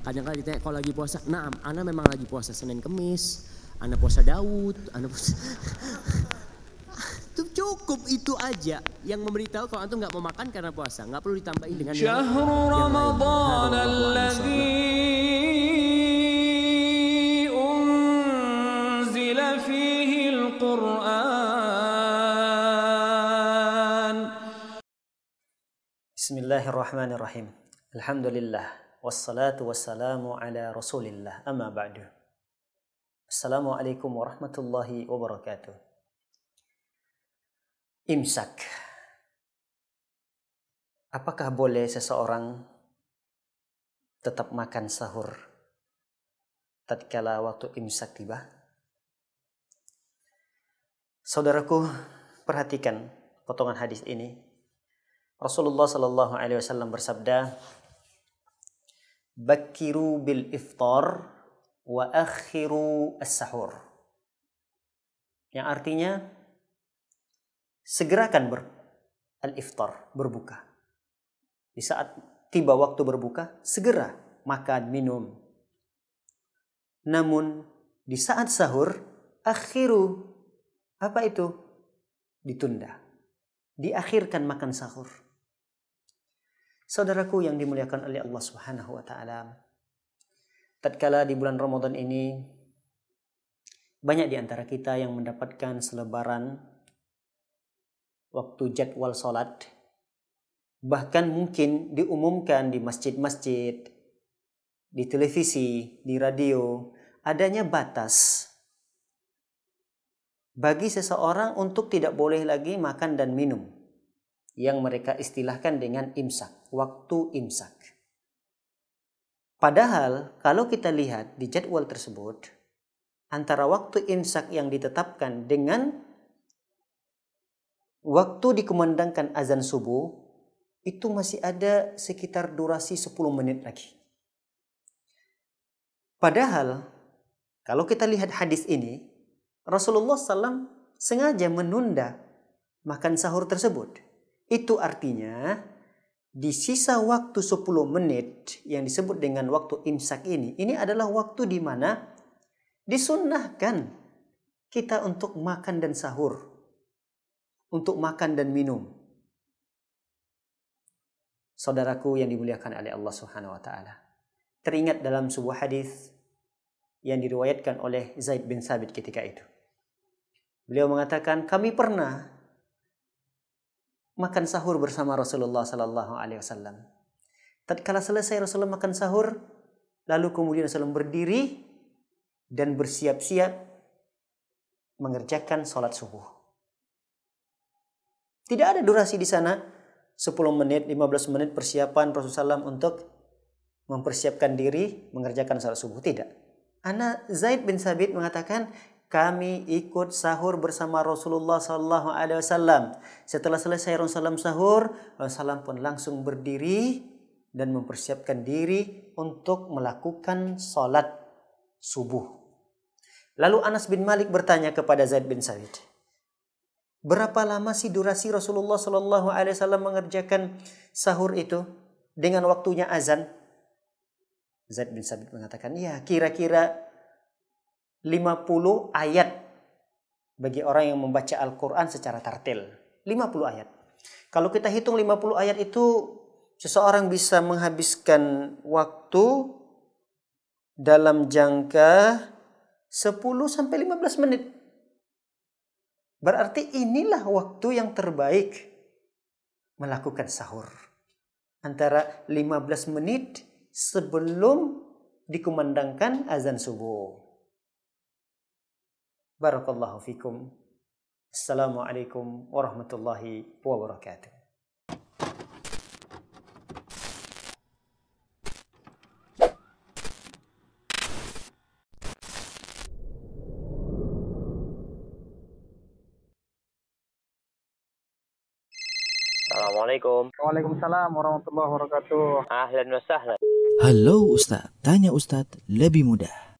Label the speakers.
Speaker 1: kadang kadang ditanya kalau lagi puasa nah ana memang lagi puasa Senin Kemis ana puasa Daud ana puasa itu cukup itu aja yang memberitahu kalau antum nggak mau makan karena puasa nggak perlu ditambahin dengan syahrul ramadan alladzi unzila fihi al Bismillahirrahmanirrahim Alhamdulillah wassalatu wassalamu ala rasulillah amma ba'du Assalamualaikum warahmatullahi wabarakatuh Imsak Apakah boleh seseorang tetap makan sahur tatkala waktu imsak tiba? Saudaraku, perhatikan potongan hadis ini. Rasulullah Shallallahu alaihi wasallam bersabda, bakiru bil iftar wa akhiru as-sahur. Yang artinya segerakan ber al-iftar, berbuka. Di saat tiba waktu berbuka, segera makan, minum. Namun di saat sahur, akhiru apa itu? Ditunda. Diakhirkan makan sahur Saudaraku yang dimuliakan oleh Allah Subhanahu wa taala. Tatkala di bulan Ramadan ini banyak di antara kita yang mendapatkan selebaran waktu jadwal salat bahkan mungkin diumumkan di masjid-masjid, di televisi, di radio, adanya batas bagi seseorang untuk tidak boleh lagi makan dan minum yang mereka istilahkan dengan imsak, waktu imsak. Padahal kalau kita lihat di jadwal tersebut, antara waktu imsak yang ditetapkan dengan waktu dikumandangkan azan subuh, itu masih ada sekitar durasi 10 menit lagi. Padahal kalau kita lihat hadis ini, Rasulullah SAW sengaja menunda makan sahur tersebut itu artinya di sisa waktu 10 menit yang disebut dengan waktu imsak ini, ini adalah waktu di mana disunnahkan kita untuk makan dan sahur, untuk makan dan minum. Saudaraku yang dimuliakan oleh Allah Subhanahu wa taala. Teringat dalam sebuah hadis yang diriwayatkan oleh Zaid bin Sabit ketika itu. Beliau mengatakan, "Kami pernah makan sahur bersama Rasulullah Sallallahu Alaihi Wasallam. Tatkala selesai Rasulullah makan sahur, lalu kemudian Rasulullah berdiri dan bersiap-siap mengerjakan salat subuh. Tidak ada durasi di sana 10 menit, 15 menit persiapan Rasulullah SAW untuk mempersiapkan diri mengerjakan salat subuh. Tidak. Anak Zaid bin Sabit mengatakan kami ikut sahur bersama Rasulullah Sallallahu Alaihi Wasallam. Setelah selesai Rasulullah sahur, Rasulullah pun langsung berdiri dan mempersiapkan diri untuk melakukan salat subuh. Lalu Anas bin Malik bertanya kepada Zaid bin Sabit, berapa lama sih durasi Rasulullah Sallallahu Alaihi Wasallam mengerjakan sahur itu dengan waktunya azan? Zaid bin Sabit mengatakan, ya kira-kira 50 ayat bagi orang yang membaca Al-Quran secara tartil. 50 ayat. Kalau kita hitung 50 ayat itu, seseorang bisa menghabiskan waktu dalam jangka 10 sampai 15 menit. Berarti inilah waktu yang terbaik melakukan sahur. Antara 15 menit sebelum dikumandangkan azan subuh Barakallahu fikum. Assalamualaikum warahmatullahi wabarakatuh. Assalamualaikum. Waalaikumsalam warahmatullahi wabarakatuh. Ahlan wa sahlan. Halo Ustaz, tanya Ustaz lebih mudah.